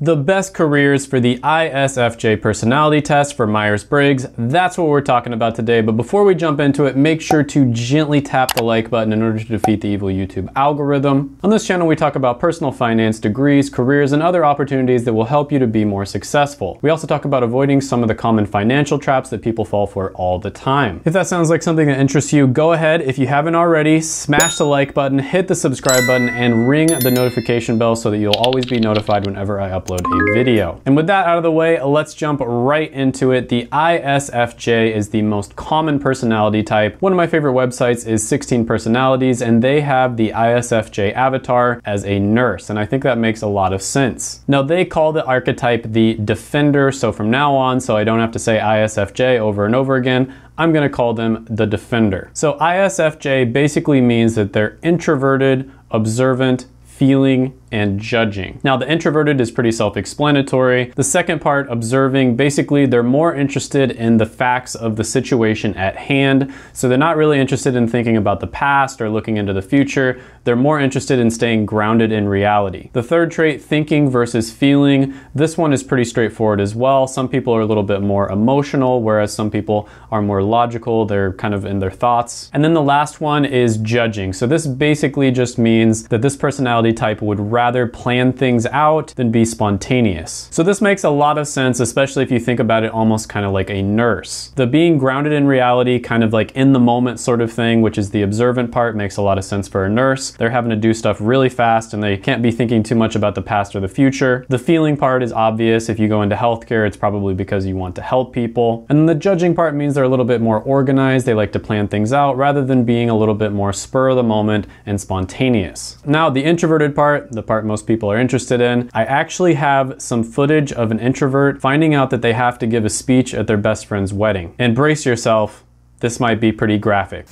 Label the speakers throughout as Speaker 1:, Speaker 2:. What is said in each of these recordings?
Speaker 1: The best careers for the ISFJ personality test for Myers-Briggs, that's what we're talking about today. But before we jump into it, make sure to gently tap the like button in order to defeat the evil YouTube algorithm. On this channel, we talk about personal finance, degrees, careers, and other opportunities that will help you to be more successful. We also talk about avoiding some of the common financial traps that people fall for all the time. If that sounds like something that interests you, go ahead, if you haven't already, smash the like button, hit the subscribe button, and ring the notification bell so that you'll always be notified whenever I upload upload a video. And with that out of the way, let's jump right into it. The ISFJ is the most common personality type. One of my favorite websites is 16 Personalities, and they have the ISFJ avatar as a nurse, and I think that makes a lot of sense. Now, they call the archetype the defender, so from now on, so I don't have to say ISFJ over and over again, I'm gonna call them the defender. So ISFJ basically means that they're introverted, observant, feeling, and judging. Now, the introverted is pretty self explanatory. The second part, observing, basically they're more interested in the facts of the situation at hand. So they're not really interested in thinking about the past or looking into the future. They're more interested in staying grounded in reality. The third trait, thinking versus feeling, this one is pretty straightforward as well. Some people are a little bit more emotional, whereas some people are more logical. They're kind of in their thoughts. And then the last one is judging. So this basically just means that this personality type would rather rather plan things out than be spontaneous. So this makes a lot of sense, especially if you think about it almost kind of like a nurse. The being grounded in reality, kind of like in the moment sort of thing, which is the observant part, makes a lot of sense for a nurse. They're having to do stuff really fast and they can't be thinking too much about the past or the future. The feeling part is obvious. If you go into healthcare, it's probably because you want to help people. And the judging part means they're a little bit more organized. They like to plan things out rather than being a little bit more spur of the moment and spontaneous. Now, the introverted part, the part part most people are interested in. I actually have some footage of an introvert finding out that they have to give a speech at their best friend's wedding. And brace yourself, this might be pretty graphic.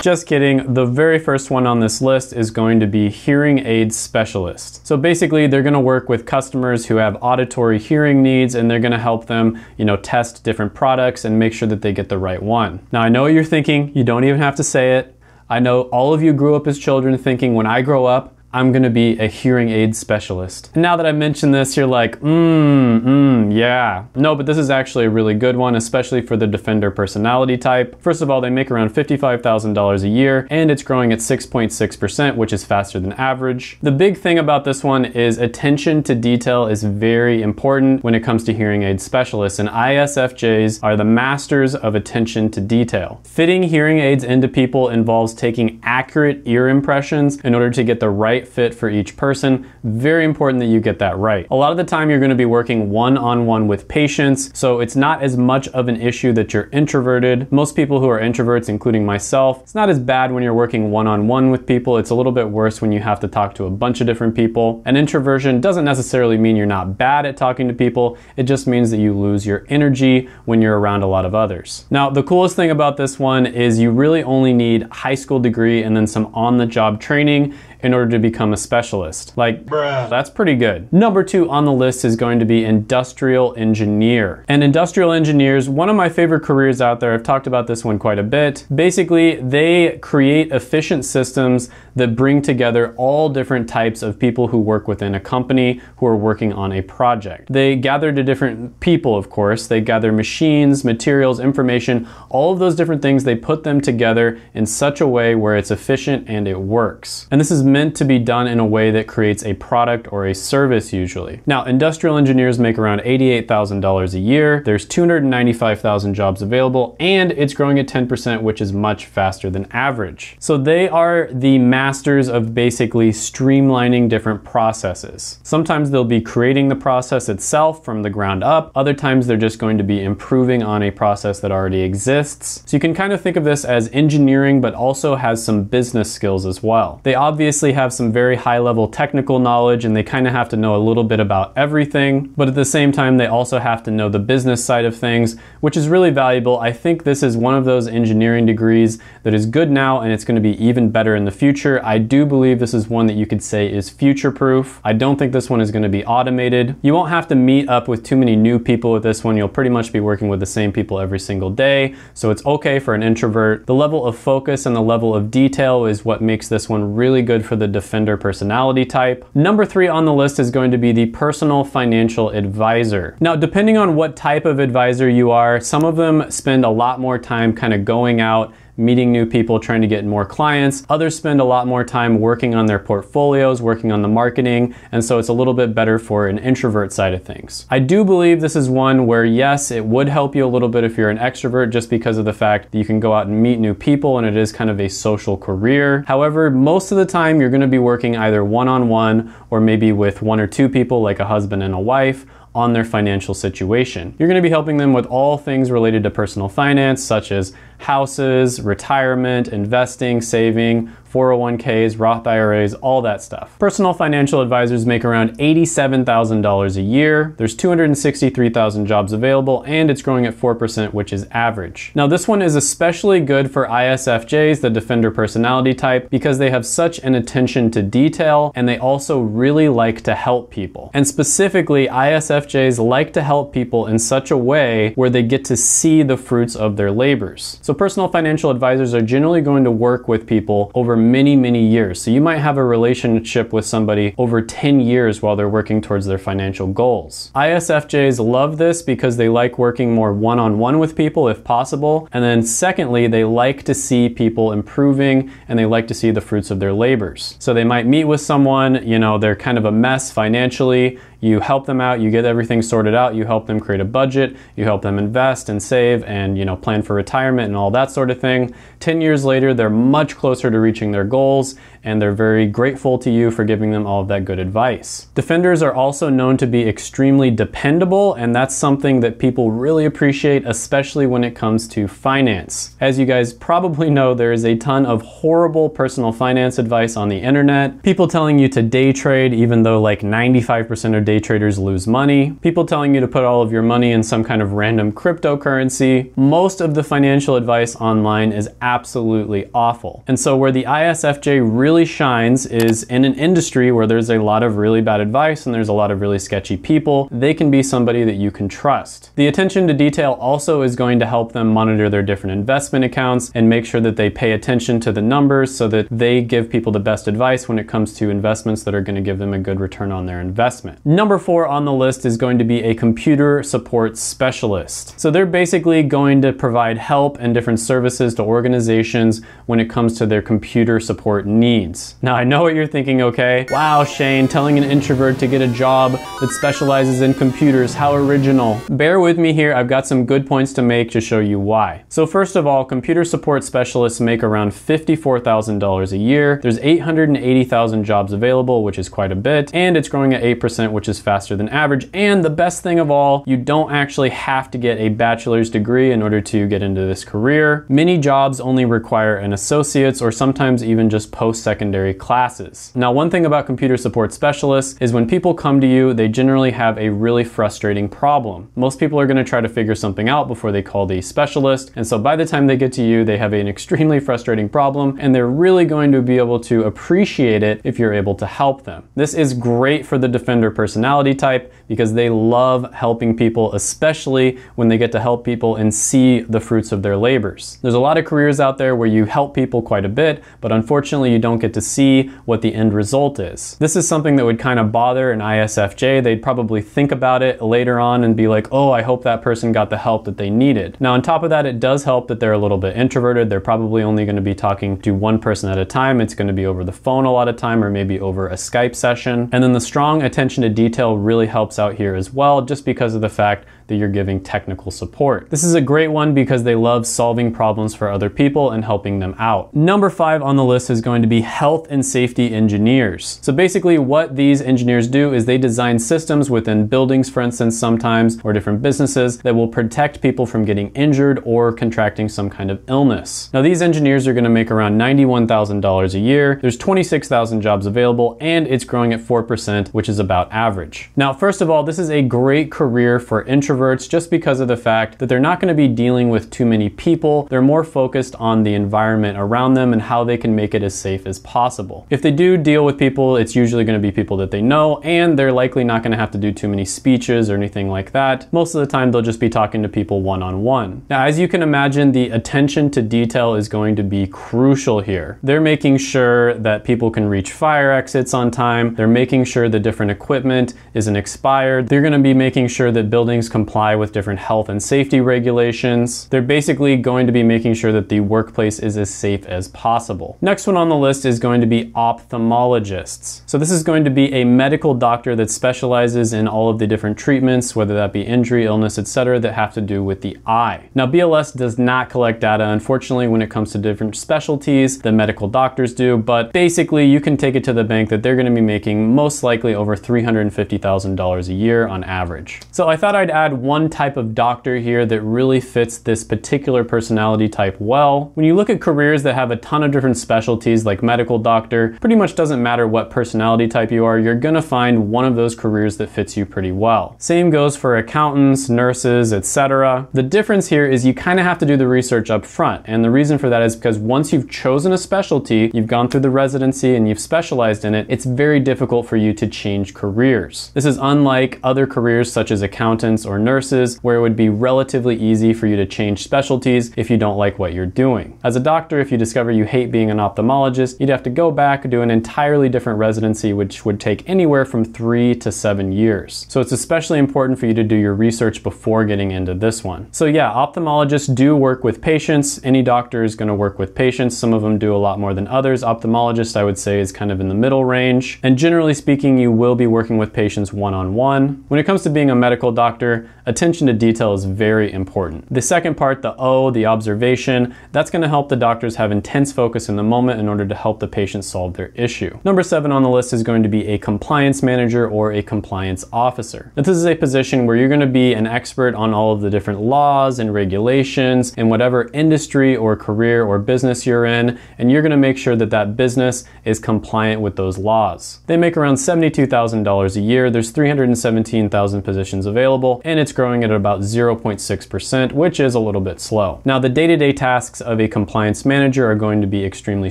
Speaker 1: Just kidding. The very first one on this list is going to be hearing aid specialist. So basically, they're going to work with customers who have auditory hearing needs and they're going to help them, you know, test different products and make sure that they get the right one. Now, I know what you're thinking. You don't even have to say it. I know all of you grew up as children thinking when I grow up, I'm gonna be a hearing aid specialist. And now that I mentioned this, you're like, mmm, mmm, yeah. No, but this is actually a really good one, especially for the Defender personality type. First of all, they make around $55,000 a year, and it's growing at 6.6%, which is faster than average. The big thing about this one is attention to detail is very important when it comes to hearing aid specialists, and ISFJs are the masters of attention to detail. Fitting hearing aids into people involves taking accurate ear impressions in order to get the right right fit for each person. Very important that you get that right. A lot of the time you're gonna be working one-on-one -on -one with patients, so it's not as much of an issue that you're introverted. Most people who are introverts, including myself, it's not as bad when you're working one-on-one -on -one with people. It's a little bit worse when you have to talk to a bunch of different people. An introversion doesn't necessarily mean you're not bad at talking to people. It just means that you lose your energy when you're around a lot of others. Now, the coolest thing about this one is you really only need high school degree and then some on-the-job training in order to become a specialist. Like, Bruh. that's pretty good. Number two on the list is going to be industrial engineer. And industrial engineers, one of my favorite careers out there, I've talked about this one quite a bit. Basically, they create efficient systems that bring together all different types of people who work within a company who are working on a project. They gather to different people, of course. They gather machines, materials, information, all of those different things. They put them together in such a way where it's efficient and it works. And this is meant to be done in a way that creates a product or a service usually. Now, industrial engineers make around $88,000 a year. There's 295,000 jobs available and it's growing at 10%, which is much faster than average. So they are the masters of basically streamlining different processes. Sometimes they'll be creating the process itself from the ground up. Other times they're just going to be improving on a process that already exists. So you can kind of think of this as engineering, but also has some business skills as well. They obviously obviously have some very high level technical knowledge and they kind of have to know a little bit about everything, but at the same time, they also have to know the business side of things, which is really valuable. I think this is one of those engineering degrees that is good now and it's going to be even better in the future. I do believe this is one that you could say is future proof. I don't think this one is going to be automated. You won't have to meet up with too many new people with this one. You'll pretty much be working with the same people every single day, so it's okay for an introvert. The level of focus and the level of detail is what makes this one really good for for the defender personality type. Number three on the list is going to be the personal financial advisor. Now, depending on what type of advisor you are, some of them spend a lot more time kind of going out meeting new people, trying to get more clients. Others spend a lot more time working on their portfolios, working on the marketing, and so it's a little bit better for an introvert side of things. I do believe this is one where, yes, it would help you a little bit if you're an extrovert just because of the fact that you can go out and meet new people and it is kind of a social career. However, most of the time you're gonna be working either one on one or maybe with one or two people, like a husband and a wife on their financial situation. You're gonna be helping them with all things related to personal finance, such as houses, retirement, investing, saving, 401ks, Roth IRAs, all that stuff. Personal financial advisors make around $87,000 a year. There's 263,000 jobs available and it's growing at 4%, which is average. Now this one is especially good for ISFJs, the Defender personality type, because they have such an attention to detail and they also really like to help people. And specifically, ISFJs like to help people in such a way where they get to see the fruits of their labors. So personal financial advisors are generally going to work with people over many, many years. So you might have a relationship with somebody over 10 years while they're working towards their financial goals. ISFJs love this because they like working more one on one with people if possible. And then, secondly, they like to see people improving and they like to see the fruits of their labors. So they might meet with someone, you know, they're kind of a mess financially. You help them out, you get everything sorted out, you help them create a budget, you help them invest and save and, you know, plan for retirement and all that sort of thing. 10 years later, they're much closer to reaching their goals, and they're very grateful to you for giving them all of that good advice. Defenders are also known to be extremely dependable, and that's something that people really appreciate, especially when it comes to finance. As you guys probably know, there is a ton of horrible personal finance advice on the internet. People telling you to day trade, even though like 95% of day traders lose money. People telling you to put all of your money in some kind of random cryptocurrency. Most of the financial advice online is absolutely awful. And so, where the ISFJ really shines is in an industry where there's a lot of really bad advice and there's a lot of really sketchy people, they can be somebody that you can trust. The attention to detail also is going to help them monitor their different investment accounts and make sure that they pay attention to the numbers so that they give people the best advice when it comes to investments that are going to give them a good return on their investment. Number four on the list is going to be a computer support specialist. So they're basically going to provide help and different services to organizations when it comes to their computer computer support needs. Now I know what you're thinking, okay? Wow, Shane, telling an introvert to get a job that specializes in computers, how original. Bear with me here, I've got some good points to make to show you why. So first of all, computer support specialists make around $54,000 a year. There's 880,000 jobs available, which is quite a bit, and it's growing at 8%, which is faster than average. And the best thing of all, you don't actually have to get a bachelor's degree in order to get into this career. Many jobs only require an associate's or sometimes sometimes even just post-secondary classes. Now, one thing about computer support specialists is when people come to you, they generally have a really frustrating problem. Most people are gonna try to figure something out before they call the specialist, and so by the time they get to you, they have an extremely frustrating problem, and they're really going to be able to appreciate it if you're able to help them. This is great for the defender personality type because they love helping people, especially when they get to help people and see the fruits of their labors. There's a lot of careers out there where you help people quite a bit, but unfortunately you don't get to see what the end result is. This is something that would kind of bother an ISFJ. They'd probably think about it later on and be like, oh, I hope that person got the help that they needed. Now, on top of that, it does help that they're a little bit introverted. They're probably only going to be talking to one person at a time. It's going to be over the phone a lot of time or maybe over a Skype session. And then the strong attention to detail really helps out here as well, just because of the fact that you're giving technical support. This is a great one because they love solving problems for other people and helping them out. Number five on the list is going to be health and safety engineers. So basically what these engineers do is they design systems within buildings, for instance, sometimes, or different businesses that will protect people from getting injured or contracting some kind of illness. Now these engineers are gonna make around $91,000 a year. There's 26,000 jobs available and it's growing at 4%, which is about average. Now, first of all, this is a great career for intro introverts just because of the fact that they're not going to be dealing with too many people. They're more focused on the environment around them and how they can make it as safe as possible. If they do deal with people, it's usually going to be people that they know and they're likely not going to have to do too many speeches or anything like that. Most of the time, they'll just be talking to people one on one. Now, as you can imagine, the attention to detail is going to be crucial here. They're making sure that people can reach fire exits on time. They're making sure the different equipment isn't expired. They're going to be making sure that buildings come comply with different health and safety regulations. They're basically going to be making sure that the workplace is as safe as possible. Next one on the list is going to be ophthalmologists. So this is going to be a medical doctor that specializes in all of the different treatments, whether that be injury, illness, etc., that have to do with the eye. Now, BLS does not collect data, unfortunately, when it comes to different specialties the medical doctors do, but basically you can take it to the bank that they're going to be making most likely over $350,000 a year on average. So I thought I'd add one type of doctor here that really fits this particular personality type well. When you look at careers that have a ton of different specialties like medical doctor, pretty much doesn't matter what personality type you are, you're gonna find one of those careers that fits you pretty well. Same goes for accountants, nurses, etc. The difference here is you kind of have to do the research up front. And the reason for that is because once you've chosen a specialty, you've gone through the residency and you've specialized in it, it's very difficult for you to change careers. This is unlike other careers such as accountants or nurses, where it would be relatively easy for you to change specialties if you don't like what you're doing. As a doctor, if you discover you hate being an ophthalmologist, you'd have to go back, do an entirely different residency, which would take anywhere from three to seven years. So it's especially important for you to do your research before getting into this one. So yeah, ophthalmologists do work with patients. Any doctor is gonna work with patients. Some of them do a lot more than others. Ophthalmologist, I would say, is kind of in the middle range. And generally speaking, you will be working with patients one-on-one. -on -one. When it comes to being a medical doctor, attention to detail is very important. The second part, the O, the observation, that's gonna help the doctors have intense focus in the moment in order to help the patient solve their issue. Number seven on the list is going to be a compliance manager or a compliance officer. Now, this is a position where you're gonna be an expert on all of the different laws and regulations in whatever industry or career or business you're in, and you're gonna make sure that that business is compliant with those laws. They make around $72,000 a year. There's 317,000 positions available, and it's growing at about 0.6%, which is a little bit slow. Now, the day-to-day tasks of a compliance manager are going to be extremely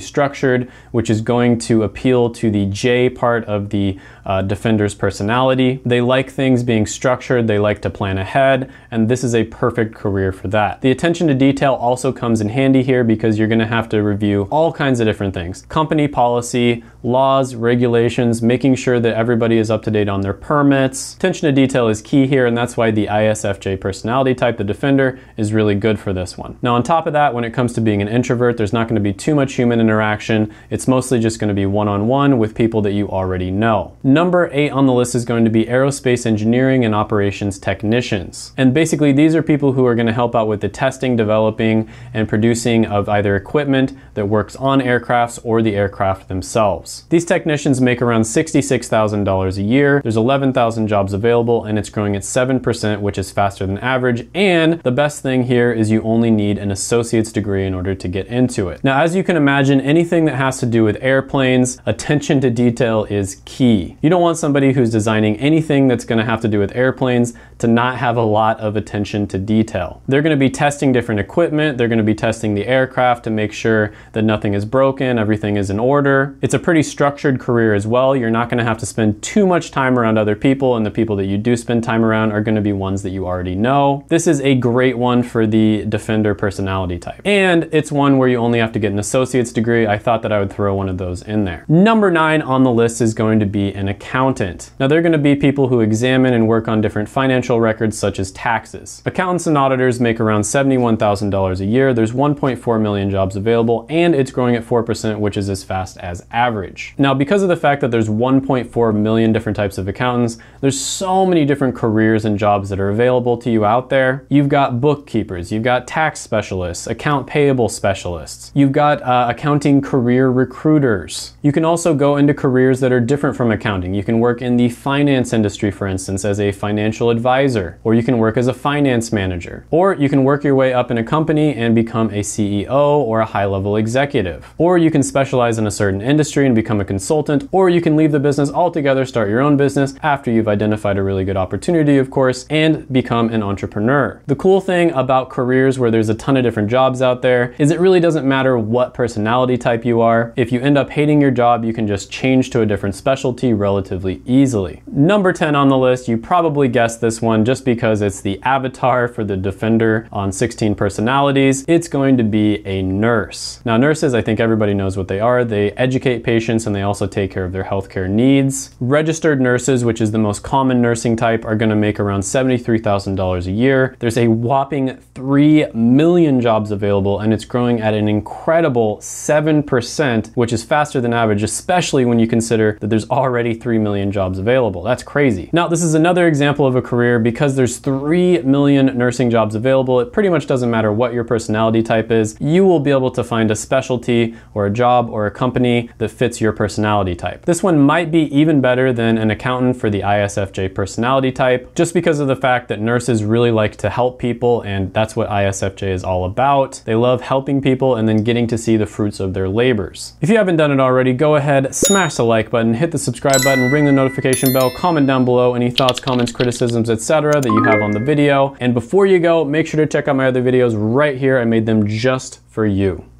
Speaker 1: structured, which is going to appeal to the J part of the uh, defender's personality. They like things being structured, they like to plan ahead, and this is a perfect career for that. The attention to detail also comes in handy here because you're gonna have to review all kinds of different things. Company policy, laws, regulations, making sure that everybody is up to date on their permits. Attention to detail is key here, and that's why the ISFJ personality type, the Defender, is really good for this one. Now, on top of that, when it comes to being an introvert, there's not going to be too much human interaction. It's mostly just going to be one on one with people that you already know. Number eight on the list is going to be aerospace engineering and operations technicians. And basically, these are people who are going to help out with the testing, developing, and producing of either equipment that works on aircrafts or the aircraft themselves. These technicians make around $66,000 a year. There's 11,000 jobs available and it's growing at 7%, which is faster than average. And the best thing here is you only need an associate's degree in order to get into it. Now, as you can imagine, anything that has to do with airplanes, attention to detail is key. You don't want somebody who's designing anything that's gonna have to do with airplanes to not have a lot of attention to detail. They're gonna be testing different equipment. They're gonna be testing the aircraft to make sure that nothing is broken, everything is in order. It's a pretty structured career as well. You're not going to have to spend too much time around other people, and the people that you do spend time around are going to be ones that you already know. This is a great one for the defender personality type. And it's one where you only have to get an associate's degree. I thought that I would throw one of those in there. Number nine on the list is going to be an accountant. Now, they're going to be people who examine and work on different financial records, such as taxes. Accountants and auditors make around $71,000 a year. There's 1.4 million jobs available, and it's growing at 4%, which is as fast as average. Now, because of the fact that there's 1.4 million different types of accountants, there's so many different careers and jobs that are available to you out there. You've got bookkeepers, you've got tax specialists, account payable specialists, you've got uh, accounting career recruiters. You can also go into careers that are different from accounting. You can work in the finance industry, for instance, as a financial advisor, or you can work as a finance manager, or you can work your way up in a company and become a CEO or a high level executive, or you can specialize in a certain industry and become a consultant, or you can leave the business altogether, start your own business after you've identified a really good opportunity, of course, and become an entrepreneur. The cool thing about careers where there's a ton of different jobs out there is it really doesn't matter what personality type you are. If you end up hating your job, you can just change to a different specialty relatively easily. Number 10 on the list, you probably guessed this one just because it's the avatar for the Defender on 16 personalities. It's going to be a nurse. Now, nurses, I think everybody knows what they are. They educate patients patients and they also take care of their healthcare needs. Registered nurses, which is the most common nursing type, are gonna make around $73,000 a year. There's a whopping 3 million jobs available and it's growing at an incredible 7%, which is faster than average, especially when you consider that there's already 3 million jobs available. That's crazy. Now, this is another example of a career because there's 3 million nursing jobs available. It pretty much doesn't matter what your personality type is. You will be able to find a specialty or a job or a company that fits your personality type. This one might be even better than an accountant for the ISFJ personality type, just because of the fact that nurses really like to help people and that's what ISFJ is all about. They love helping people and then getting to see the fruits of their labors. If you haven't done it already, go ahead, smash the like button, hit the subscribe button, ring the notification bell, comment down below any thoughts, comments, criticisms, etc. that you have on the video. And before you go, make sure to check out my other videos right here. I made them just for you.